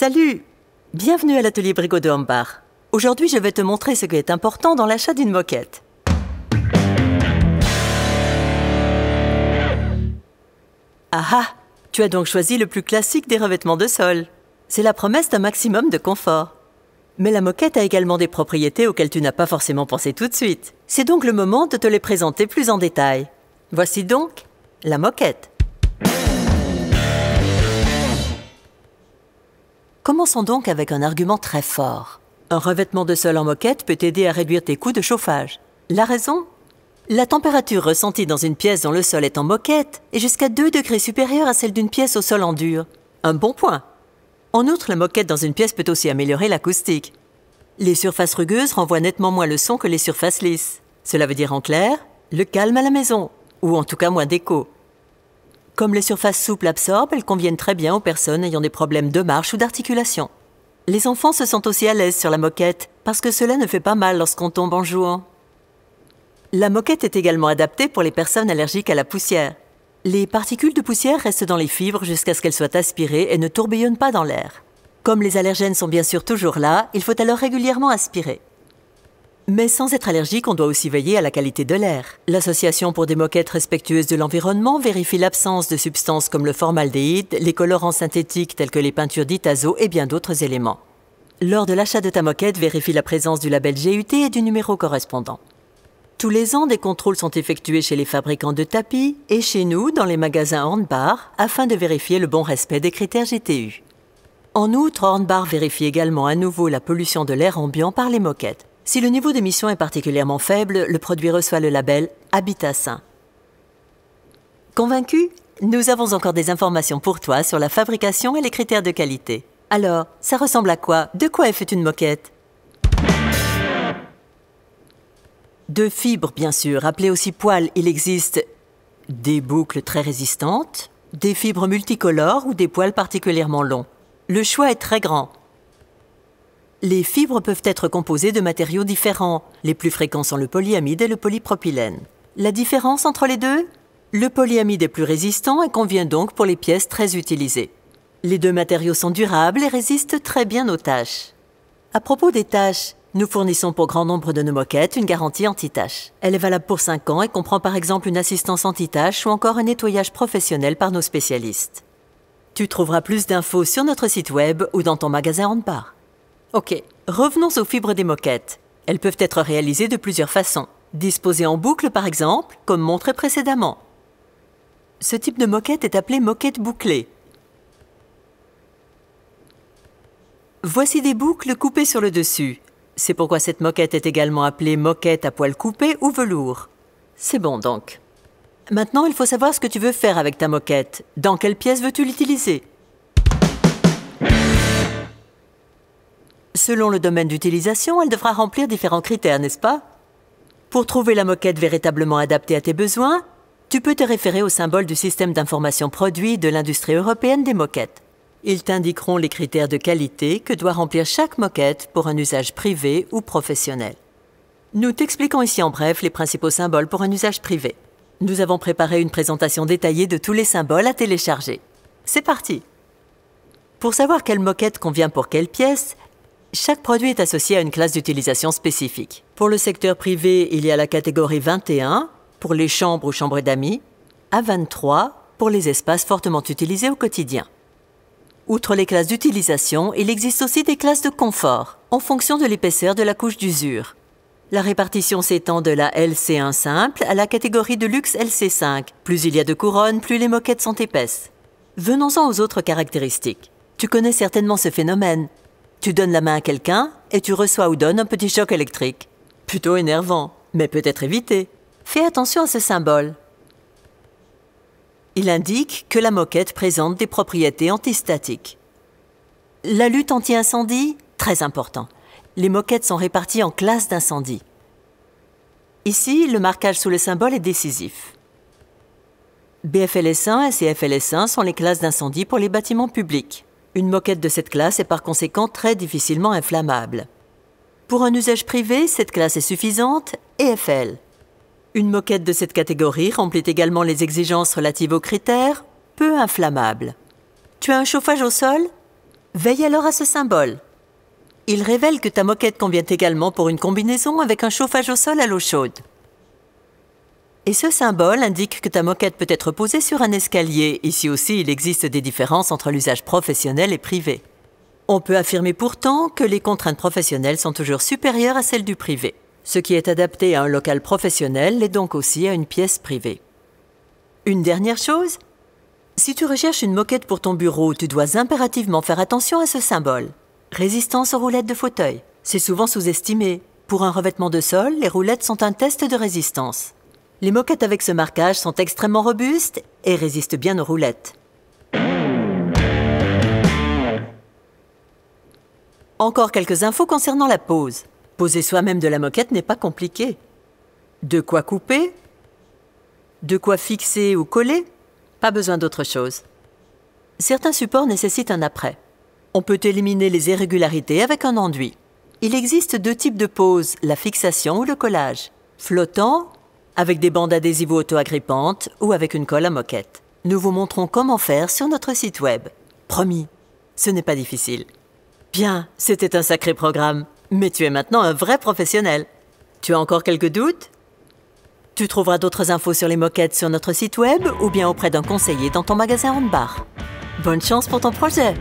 Salut Bienvenue à l'atelier Brigo de Hambach. Aujourd'hui, je vais te montrer ce qui est important dans l'achat d'une moquette. Ah ah Tu as donc choisi le plus classique des revêtements de sol. C'est la promesse d'un maximum de confort. Mais la moquette a également des propriétés auxquelles tu n'as pas forcément pensé tout de suite. C'est donc le moment de te les présenter plus en détail. Voici donc la moquette. Commençons donc avec un argument très fort. Un revêtement de sol en moquette peut aider à réduire tes coûts de chauffage. La raison La température ressentie dans une pièce dont le sol est en moquette est jusqu'à 2 degrés supérieure à celle d'une pièce au sol en dur. Un bon point. En outre, la moquette dans une pièce peut aussi améliorer l'acoustique. Les surfaces rugueuses renvoient nettement moins le son que les surfaces lisses. Cela veut dire en clair, le calme à la maison, ou en tout cas moins d'écho. Comme les surfaces souples absorbent, elles conviennent très bien aux personnes ayant des problèmes de marche ou d'articulation. Les enfants se sentent aussi à l'aise sur la moquette, parce que cela ne fait pas mal lorsqu'on tombe en jouant. La moquette est également adaptée pour les personnes allergiques à la poussière. Les particules de poussière restent dans les fibres jusqu'à ce qu'elles soient aspirées et ne tourbillonnent pas dans l'air. Comme les allergènes sont bien sûr toujours là, il faut alors régulièrement aspirer. Mais sans être allergique, on doit aussi veiller à la qualité de l'air. L'Association pour des moquettes respectueuses de l'environnement vérifie l'absence de substances comme le formaldéhyde, les colorants synthétiques tels que les peintures d'itazo et bien d'autres éléments. Lors de l'achat de ta moquette, vérifie la présence du label GUT et du numéro correspondant. Tous les ans, des contrôles sont effectués chez les fabricants de tapis et chez nous, dans les magasins Hornbar, afin de vérifier le bon respect des critères GTU. En outre, Hornbar vérifie également à nouveau la pollution de l'air ambiant par les moquettes. Si le niveau d'émission est particulièrement faible, le produit reçoit le label Habitat Sain. Convaincu Nous avons encore des informations pour toi sur la fabrication et les critères de qualité. Alors, ça ressemble à quoi De quoi est fait une moquette De fibres, bien sûr, appelées aussi poils, il existe des boucles très résistantes, des fibres multicolores ou des poils particulièrement longs. Le choix est très grand. Les fibres peuvent être composées de matériaux différents. Les plus fréquents sont le polyamide et le polypropylène. La différence entre les deux Le polyamide est plus résistant et convient donc pour les pièces très utilisées. Les deux matériaux sont durables et résistent très bien aux tâches. À propos des tâches, nous fournissons pour grand nombre de nos moquettes une garantie anti tâche Elle est valable pour 5 ans et comprend par exemple une assistance anti tâche ou encore un nettoyage professionnel par nos spécialistes. Tu trouveras plus d'infos sur notre site web ou dans ton magasin part. Ok, revenons aux fibres des moquettes. Elles peuvent être réalisées de plusieurs façons. Disposées en boucle, par exemple, comme montré précédemment. Ce type de moquette est appelé moquette bouclée. Voici des boucles coupées sur le dessus. C'est pourquoi cette moquette est également appelée moquette à poils coupés ou velours. C'est bon donc. Maintenant, il faut savoir ce que tu veux faire avec ta moquette. Dans quelle pièce veux-tu l'utiliser Selon le domaine d'utilisation, elle devra remplir différents critères, n'est-ce pas Pour trouver la moquette véritablement adaptée à tes besoins, tu peux te référer au symbole du système d'information produit de l'industrie européenne des moquettes. Ils t'indiqueront les critères de qualité que doit remplir chaque moquette pour un usage privé ou professionnel. Nous t'expliquons ici en bref les principaux symboles pour un usage privé. Nous avons préparé une présentation détaillée de tous les symboles à télécharger. C'est parti Pour savoir quelle moquette convient pour quelle pièce, chaque produit est associé à une classe d'utilisation spécifique. Pour le secteur privé, il y a la catégorie 21, pour les chambres ou chambres d'amis, à 23, pour les espaces fortement utilisés au quotidien. Outre les classes d'utilisation, il existe aussi des classes de confort, en fonction de l'épaisseur de la couche d'usure. La répartition s'étend de la LC1 simple à la catégorie de luxe LC5. Plus il y a de couronnes, plus les moquettes sont épaisses. Venons-en aux autres caractéristiques. Tu connais certainement ce phénomène. Tu donnes la main à quelqu'un et tu reçois ou donnes un petit choc électrique. Plutôt énervant, mais peut-être évité. Fais attention à ce symbole. Il indique que la moquette présente des propriétés antistatiques. La lutte anti-incendie, très important. Les moquettes sont réparties en classes d'incendie. Ici, le marquage sous le symbole est décisif. BFLS1 et CFLS1 sont les classes d'incendie pour les bâtiments publics. Une moquette de cette classe est par conséquent très difficilement inflammable. Pour un usage privé, cette classe est suffisante, EFL. Une moquette de cette catégorie remplit également les exigences relatives aux critères, peu inflammable. Tu as un chauffage au sol Veille alors à ce symbole. Il révèle que ta moquette convient également pour une combinaison avec un chauffage au sol à l'eau chaude. Et ce symbole indique que ta moquette peut être posée sur un escalier. Ici aussi, il existe des différences entre l'usage professionnel et privé. On peut affirmer pourtant que les contraintes professionnelles sont toujours supérieures à celles du privé. Ce qui est adapté à un local professionnel l'est donc aussi à une pièce privée. Une dernière chose Si tu recherches une moquette pour ton bureau, tu dois impérativement faire attention à ce symbole. Résistance aux roulettes de fauteuil. C'est souvent sous-estimé. Pour un revêtement de sol, les roulettes sont un test de résistance. Les moquettes avec ce marquage sont extrêmement robustes et résistent bien aux roulettes. Encore quelques infos concernant la pose. Poser soi-même de la moquette n'est pas compliqué. De quoi couper De quoi fixer ou coller Pas besoin d'autre chose. Certains supports nécessitent un après. On peut éliminer les irrégularités avec un enduit. Il existe deux types de poses, la fixation ou le collage. Flottant avec des bandes adhésives auto-agrippantes ou avec une colle à moquette. Nous vous montrons comment faire sur notre site web. Promis, ce n'est pas difficile. Bien, c'était un sacré programme, mais tu es maintenant un vrai professionnel. Tu as encore quelques doutes Tu trouveras d'autres infos sur les moquettes sur notre site web ou bien auprès d'un conseiller dans ton magasin bar. Bonne chance pour ton projet!